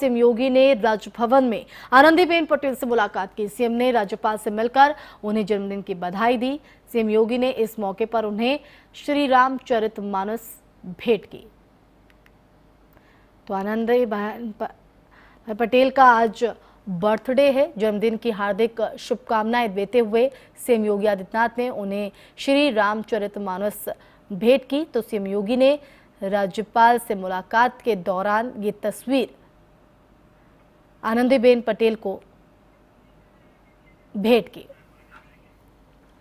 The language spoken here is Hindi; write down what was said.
सीएम योगी ने राजभवन में आनंदीबेन पटेल से मुलाकात की सीएम ने राज्यपाल से मिलकर उन्हें जन्मदिन की बधाई दी सीएम योगी ने इस मौके पर उन्हें श्री रामचरित मानस भेंट की तो आनंदीबेन पटेल का आज बर्थडे है जन्मदिन की हार्दिक शुभकामनाएं देते हुए सीएम योगी आदित्यनाथ ने उन्हें श्री रामचरित मानस भेंट की तो सीएम योगी ने राज्यपाल से मुलाकात के दौरान ये तस्वीर आनंदीबेन पटेल को भेंट की